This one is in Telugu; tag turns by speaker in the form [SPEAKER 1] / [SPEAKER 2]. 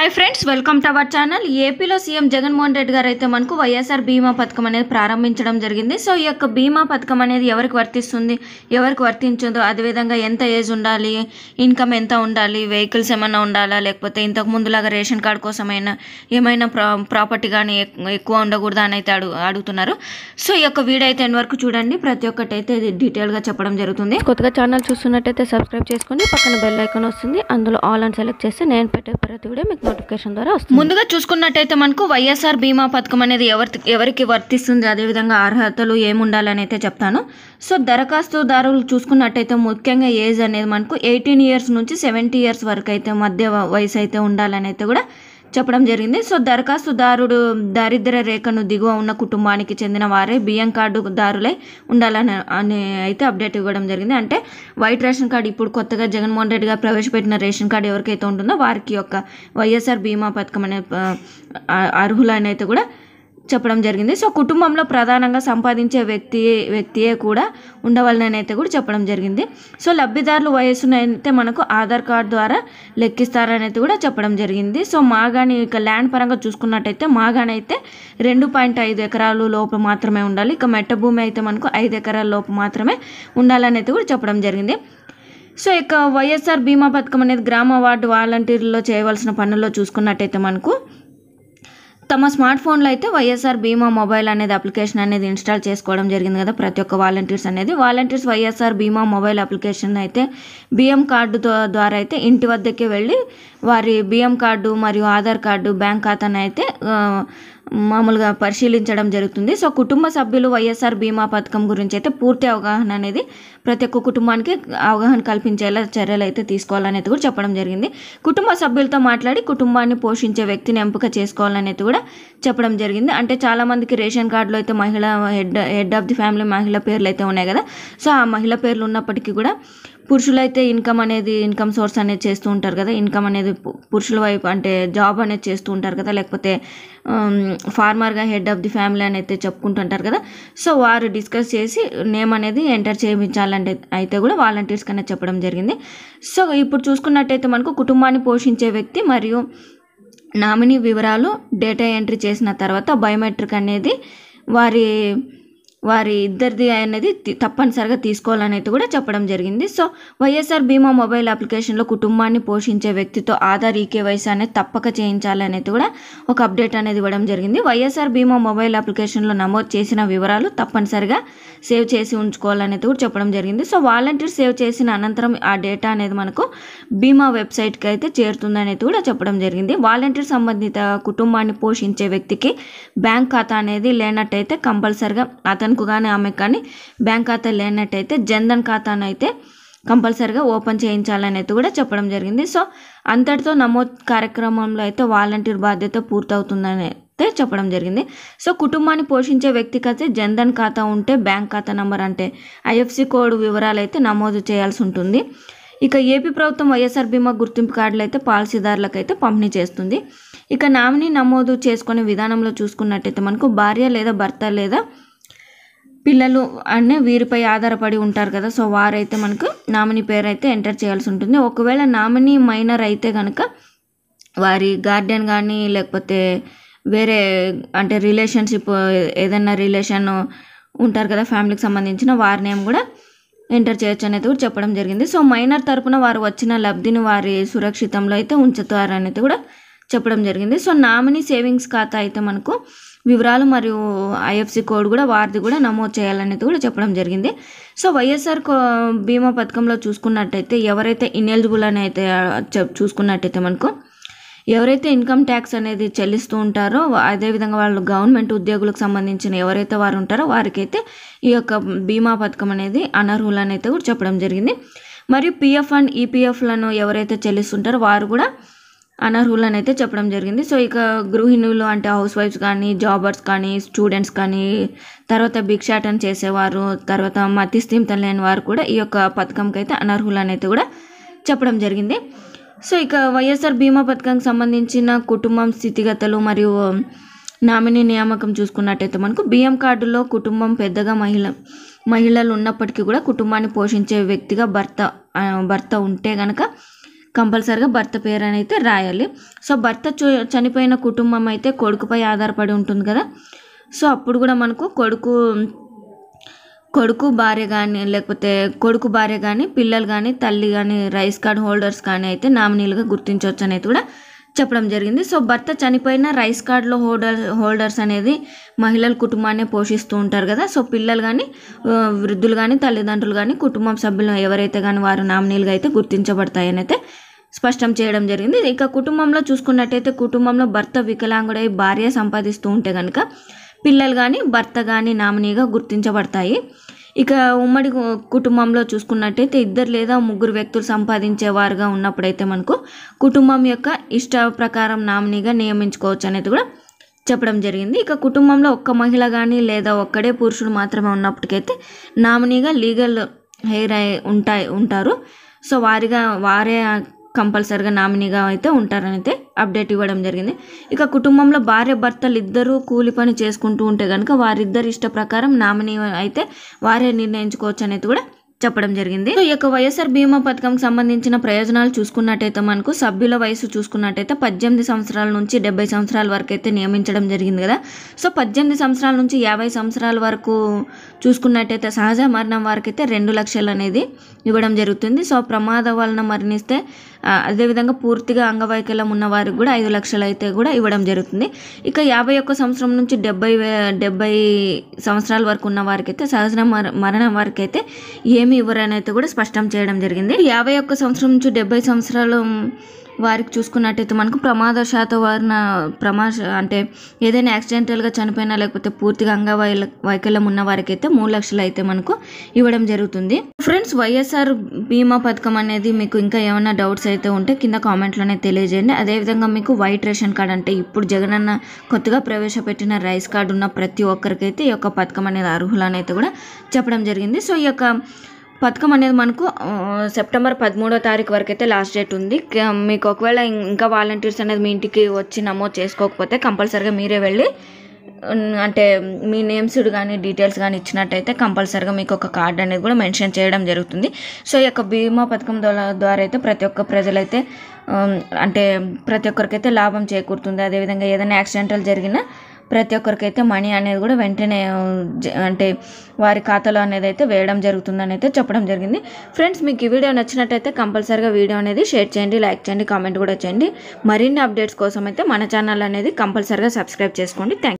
[SPEAKER 1] hi friends welcome to our channel ఏపీలో సీఎం జగన్మోహన్ రెడ్డి గారు అయితే మనకు వైఎస్ఆర్ బీమా పథకం అనేది ప్రారంభించడం జరిగింది సో ఈ యొక్క బీమా పథకం అనేది ఎవరికి వర్తిస్తుంది ఎవరికి వర్తించదు అదేవిధంగా ఎంత ఏజ్ ఉండాలి ఇన్కమ్ ఎంత ఉండాలి వెహికల్స్ ఏమైనా ఉండాలా లేకపోతే ఇంతకు ముందులాగా రేషన్ కార్డు కోసమైనా ఏమైనా ప్రా ప్రాపర్టీ కానీ ఎక్కువ ఉండకూడదా అని అయితే అడుగు అడుగుతున్నారు సో ఈ యొక్క వీడియో అయితే ఎంతవరకు చూడండి ప్రతి ఒక్కటి అయితే డీటెయిల్గా చెప్పడం జరుగుతుంది కొత్తగా ఛానల్ చూస్తున్నట్టయితే సబ్స్క్రైబ్ చేసుకొని పక్కన బెల్ ఐకాన్ వస్తుంది అందులో ఆల్ అండ్ సెలెక్ట్ చేస్తే నేను పెట్టే ప్రతి వీడియో మీకు నోటిఫికేషన్ ద్వారా వస్తుంది ముందుగా చూసుకున్నట్టయితే మనకు వైఎస్ఆర్ బీమా పథకం అనేది ఎవరి ఎవరికి వర్తిస్తుంది అదేవిధంగా అర్హతలు ఏముండాలని అయితే చెప్తాను సో దరఖాస్తుదారులు చూసుకున్నట్టయితే ముఖ్యంగా ఏజ్ అనేది మనకు ఎయిటీన్ ఇయర్స్ నుంచి సెవెంటీ ఇయర్స్ వరకు అయితే మధ్య వయసు అయితే ఉండాలని అయితే కూడా చెప్పడం జరిగింది సో దరఖాస్తుదారుడు దారిద్ర రేఖను దిగువ ఉన్న కుటుంబానికి చెందిన వారే బియ్యం కార్డు దారులే ఉండాలని అని అయితే అప్డేట్ ఇవ్వడం జరిగింది అంటే వైట్ రేషన్ కార్డు ఇప్పుడు కొత్తగా జగన్మోహన్ రెడ్డి గారు ప్రవేశపెట్టిన రేషన్ కార్డు ఎవరికైతే ఉంటుందో వారికి యొక్క వైఎస్ఆర్ బీమా పథకం అనే అర్హులనైతే కూడా చెప్పడం జరిగింది సో కుటుంబంలో ప్రధానంగా సంపాదించే వ్యక్తి వ్యక్తియే కూడా ఉండవాలని అయితే కూడా చెప్పడం జరిగింది సో లబ్ధిదారులు వయస్సును అయితే మనకు ఆధార్ కార్డు ద్వారా లెక్కిస్తారని కూడా చెప్పడం జరిగింది సో మాగాని ఇక ల్యాండ్ పరంగా చూసుకున్నట్టయితే మాగాని అయితే రెండు పాయింట్ ఐదు ఎకరాలు లోపు మాత్రమే ఉండాలి ఇక మెట్ట భూమి అయితే మనకు ఐదు ఎకరాల లోపు మాత్రమే ఉండాలని అయితే కూడా చెప్పడం జరిగింది సో ఇక వైఎస్ఆర్ బీమా పథకం అనేది గ్రామ వార్డు వాలంటీర్లో చేయవలసిన పనుల్లో చూసుకున్నట్టయితే మనకు తమ స్మార్ట్ ఫోన్లో అయితే వైఎస్ఆర్ బీమా మొబైల్ అనేది అప్లికేషన్ అనేది ఇన్స్టాల్ చేసుకోవడం జరిగింది కదా ప్రతి ఒక్క వాలంటీర్స్ అనేది వాలంటీర్స్ వైఎస్ఆర్ బీమా మొబైల్ అప్లికేషన్ అయితే బిఎం కార్డు ద్వారా అయితే ఇంటి వద్దకే వెళ్ళి వారి బిఎం కార్డు మరియు ఆధార్ కార్డు బ్యాంక్ ఖాతాను అయితే మామూలుగా పరిశీలించడం జరుగుతుంది సో కుటుంబ సభ్యులు వైఎస్ఆర్ బీమా పథకం గురించి అయితే పూర్తి అవగాహన అనేది ప్రతి ఒక్క కుటుంబానికి అవగాహన కల్పించేలా చర్యలు అయితే తీసుకోవాలనేది కూడా చెప్పడం జరిగింది కుటుంబ సభ్యులతో మాట్లాడి కుటుంబాన్ని పోషించే వ్యక్తిని ఎంపిక చేసుకోవాలనేది కూడా చెప్పడం జరిగింది అంటే చాలామందికి రేషన్ కార్డులో అయితే మహిళ head head of the family మహిళ పేర్లు అయితే ఉన్నాయి కదా సో ఆ మహిళ పేర్లు ఉన్నప్పటికీ కూడా పురుషులైతే ఇన్కమ్ అనేది ఇన్కమ్ సోర్స్ అనేది చేస్తూ ఉంటారు కదా ఇన్కమ్ అనేది పురుషుల వైపు అంటే జాబ్ అనేది చేస్తూ ఉంటారు కదా లేకపోతే ఫార్మర్గా హెడ్ ఆఫ్ ది ఫ్యామిలీ అని అయితే చెప్పుకుంటుంటారు కదా సో వారు డిస్కస్ చేసి నేమ్ అనేది ఎంటర్ చేయించాలంటే అయితే కూడా వాలంటీర్స్ కన్నా చెప్పడం జరిగింది సో ఇప్పుడు చూసుకున్నట్టయితే మనకు కుటుంబాన్ని పోషించే వ్యక్తి మరియు నామినీ వివరాలు డేటా ఎంట్రీ చేసిన తర్వాత బయోమెట్రిక్ అనేది వారి వారి ఇద్దరిది అనేది తప్పనిసరిగా తీసుకోవాలనేది కూడా చెప్పడం జరిగింది సో వైఎస్ఆర్ బీమా మొబైల్ అప్లికేషన్లో కుటుంబాన్ని పోషించే వ్యక్తితో ఆధార్ ఈకేవైసీ అనేది తప్పక చేయించాలనేది కూడా ఒక అప్డేట్ అనేది ఇవ్వడం జరిగింది వైఎస్ఆర్ బీమా మొబైల్ అప్లికేషన్లో నమోదు చేసిన వివరాలు తప్పనిసరిగా సేవ్ చేసి ఉంచుకోవాలనేది కూడా చెప్పడం జరిగింది సో వాలంటీర్ సేవ్ చేసిన అనంతరం ఆ డేటా అనేది మనకు బీమా వెబ్సైట్కి అయితే చేరుతుందనేది కూడా చెప్పడం జరిగింది వాలంటీర్ సంబంధిత కుటుంబాన్ని పోషించే వ్యక్తికి బ్యాంక్ ఖాతా అనేది లేనట్టయితే కంపల్సరిగా అతను అతనికి కానీ ఆమెకు కానీ బ్యాంక్ ఖాతా లేనట్టయితే జన్ధన్ ఖాతాను అయితే కంపల్సరిగా ఓపెన్ చేయించాలని అయితే కూడా చెప్పడం జరిగింది సో అంతటితో నమోదు కార్యక్రమంలో అయితే వాలంటీర్ బాధ్యత పూర్తవుతుందని అయితే చెప్పడం జరిగింది సో కుటుంబాన్ని పోషించే వ్యక్తికి అయితే జన్ధన్ ఖాతా ఉంటే బ్యాంక్ ఖాతా నంబర్ అంటే ఐఎఫ్సి కోడ్ వివరాలు అయితే నమోదు చేయాల్సి ఉంటుంది ఇక ఏపీ ప్రభుత్వం వైఎస్ఆర్ బీమా గుర్తింపు కార్డులు అయితే పాలసీదారులకు అయితే పంపిణీ చేస్తుంది ఇక నామినీ నమోదు చేసుకునే విధానంలో చూసుకున్నట్టయితే మనకు భార్య లేదా భర్త లేదా పిల్లలు అనే వీరిపై ఆధారపడి ఉంటారు కదా సో వారైతే మనకు నామినీ పేరు అయితే ఎంటర్ చేయాల్సి ఉంటుంది ఒకవేళ నామినీ మైనర్ అయితే కనుక వారి గార్డెన్ కానీ లేకపోతే వేరే అంటే రిలేషన్షిప్ ఏదైనా రిలేషన్ ఉంటారు కదా ఫ్యామిలీకి సంబంధించిన వారి నేమ్ కూడా ఎంటర్ చేయొచ్చు అనేది కూడా చెప్పడం జరిగింది సో మైనర్ తరపున వారు వచ్చిన లబ్ధిని వారి సురక్షితంలో అయితే ఉంచుతారు అనేది కూడా చెప్పడం జరిగింది సో నామినీ సేవింగ్స్ ఖాతా అయితే మనకు వివరాలు మరియు ఐఎఫ్సి కోడ్ కూడా వారిది కూడా నమోదు చేయాలనేది కూడా చెప్పడం జరిగింది సో వైఎస్ఆర్ బీమా పథకంలో చూసుకున్నట్టయితే ఎవరైతే ఇనెలిజిబుల్ అని అయితే చూసుకున్నట్టయితే మనకు ఎవరైతే ఇన్కమ్ ట్యాక్స్ అనేది చెల్లిస్తూ ఉంటారో అదేవిధంగా వాళ్ళు గవర్నమెంట్ ఉద్యోగులకు సంబంధించిన ఎవరైతే వారు ఉంటారో వారికైతే ఈ యొక్క బీమా పథకం అనేది అనర్హులు అనేది కూడా చెప్పడం జరిగింది మరియు పిఎఫ్ అండ్ ఈపీఎఫ్లను ఎవరైతే చెల్లిస్తుంటారో వారు కూడా అని అయితే చెప్పడం జరిగింది సో ఇక గృహిణులు అంటే హౌస్ వైఫ్స్ కానీ జాబర్స్ కానీ స్టూడెంట్స్ కానీ తర్వాత భిక్షాటన చేసేవారు తర్వాత మతిస్థిమితం లేని వారు కూడా ఈ యొక్క పథకంకి అయితే అనర్హులని అయితే కూడా చెప్పడం జరిగింది సో ఇక వైఎస్ఆర్ బీమా పథకానికి సంబంధించిన కుటుంబం స్థితిగతులు మరియు నామినీ నియామకం చూసుకున్నట్టయితే మనకు బియ్యం కార్డులో కుటుంబం పెద్దగా మహిళ మహిళలు ఉన్నప్పటికీ కూడా కుటుంబాన్ని పోషించే వ్యక్తిగా భర్త భర్త ఉంటే కనుక కంపల్సరిగా భర్త పేరు అని అయితే రాయాలి సో భర్త చనిపోయిన కుటుంబం అయితే కొడుకుపై ఆధారపడి ఉంటుంది కదా సో అప్పుడు కూడా మనకు కొడుకు కొడుకు భార్య కానీ లేకపోతే కొడుకు భార్య కానీ పిల్లలు కానీ తల్లి కానీ రైస్ కార్డ్ హోల్డర్స్ కానీ అయితే నామినీలుగా గుర్తించవచ్చు అనేది కూడా చెప్పడం జరిగింది సో భర్త చనిపోయిన రైస్ కార్డులో హోల్డర్ హోల్డర్స్ అనేది మహిళల కుటుంబాన్ని పోషిస్తూ ఉంటారు కదా సో పిల్లలు కానీ వృద్ధులు కానీ తల్లిదండ్రులు కానీ కుటుంబం సభ్యులు ఎవరైతే కానీ వారు నామినీలుగా అయితే గుర్తించబడతాయని అయితే స్పష్టం చేయడం జరిగింది ఇక కుటుంబంలో చూసుకున్నట్టయితే కుటుంబంలో భర్త వికలాంగుడై భార్య సంపాదిస్తూ ఉంటే కనుక పిల్లలు కానీ భర్త కానీ నామినీగా గుర్తించబడతాయి ఇక ఉమ్మడి కుటుంబంలో చూసుకున్నట్టయితే ఇద్దరు లేదా ముగ్గురు వ్యక్తులు సంపాదించేవారుగా ఉన్నప్పుడైతే మనకు కుటుంబం యొక్క ఇష్ట ప్రకారం నామినీగా నియమించుకోవచ్చు అనేది కూడా చెప్పడం జరిగింది ఇక కుటుంబంలో ఒక్క మహిళ కానీ లేదా ఒక్కడే పురుషుడు మాత్రమే ఉన్నప్పటికైతే నామినీగా లీగల్ హెయిర్ ఉంటాయి ఉంటారు సో వారిగా వారే కంపల్సరిగా నామినీగా అయితే ఉంటారని అయితే అప్డేట్ ఇవ్వడం జరిగింది ఇక కుటుంబంలో భార్య భర్తలు ఇద్దరూ కూలి పని చేసుకుంటూ ఉంటే కనుక వారిద్దరి ఇష్ట ప్రకారం నామినీ అయితే వారే నిర్ణయించుకోవచ్చు అనేది కూడా చెప్పడం జరిగింది సో ఈ యొక్క వైఎస్ఆర్ బీమా పథకంకి సంబంధించిన ప్రయోజనాలు చూసుకున్నట్టయితే మనకు సభ్యుల వయసు చూసుకున్నట్టయితే పద్దెనిమిది సంవత్సరాల నుంచి డెబ్బై సంవత్సరాల వరకు అయితే నియమించడం జరిగింది కదా సో పద్దెనిమిది సంవత్సరాల నుంచి యాభై సంవత్సరాల వరకు చూసుకున్నట్టయితే సహజ మరణం వారికి అయితే రెండు లక్షలు అనేది ఇవ్వడం జరుగుతుంది సో ప్రమాద వలన మరణిస్తే అదేవిధంగా పూర్తిగా అంగవైకల్యం ఉన్న వారికి కూడా ఐదు లక్షలు అయితే కూడా ఇవ్వడం జరుగుతుంది ఇక యాభై ఒక్క సంవత్సరం నుంచి డెబ్బై డెబ్బై సంవత్సరాల వరకు ఉన్న వారికి అయితే సహజ మరణం వారికైతే ఏమి ఏమి ఇవ్వరనైతే కూడా స్పష్టం చేయడం జరిగింది యాభై ఒక్క సంవత్సరం నుంచి డెబ్బై సంవత్సరాలు వారికి చూసుకున్నట్టయితే మనకు ప్రమాదశాత వారిన ప్రమా అంటే ఏదైనా యాక్సిడెంటల్గా చనిపోయినా లేకపోతే పూర్తిగా అంగవై వైకల్యం ఉన్న వారికి అయితే మూడు లక్షలు అయితే మనకు ఇవ్వడం జరుగుతుంది ఫ్రెండ్స్ వైఎస్ఆర్ బీమా పథకం అనేది మీకు ఇంకా ఏమైనా డౌట్స్ అయితే ఉంటే కింద కామెంట్లోనే తెలియజేయండి అదేవిధంగా మీకు వైట్ రేషన్ కార్డ్ అంటే ఇప్పుడు జగనన్న కొత్తగా ప్రవేశపెట్టిన రైస్ కార్డు ఉన్న ప్రతి ఒక్కరికైతే ఈ యొక్క పథకం అనేది అర్హులనైతే కూడా చెప్పడం జరిగింది సో ఈ యొక్క పథకం అనేది మనకు సెప్టెంబర్ పదమూడో తారీఖు వరకు అయితే లాస్ట్ డేట్ ఉంది మీకు ఒకవేళ ఇంకా వాలంటీర్స్ అనేది మీ ఇంటికి వచ్చి నమోదు చేసుకోకపోతే కంపల్సరీగా మీరే వెళ్ళి అంటే మీ నేమ్స్డ్ కానీ డీటెయిల్స్ కానీ ఇచ్చినట్టయితే కంపల్సరీగా మీకు ఒక కార్డు అనేది కూడా మెన్షన్ చేయడం జరుగుతుంది సో ఈ యొక్క బీమా పథకం ద్వారా అయితే ప్రతి ఒక్క ప్రజలైతే అంటే ప్రతి ఒక్కరికైతే లాభం చేకూరుతుంది అదేవిధంగా ఏదైనా యాక్సిడెంటల్ జరిగినా ప్రతి ఒక్కరికైతే మనీ అనేది కూడా వెంటనే అంటే వారి ఖాతాలో అనేది అయితే వేయడం జరుగుతుందని అయితే చెప్పడం జరిగింది ఫ్రెండ్స్ మీకు ఈ వీడియో నచ్చినట్టయితే కంపల్సరీగా వీడియో అనేది షేర్ చేయండి లైక్ చేయండి కామెంట్ కూడా చేయండి మరిన్ని అప్డేట్స్ కోసం అయితే మన ఛానల్ అనేది కంపల్సరీగా సబ్స్క్రైబ్ చేసుకోండి థ్యాంక్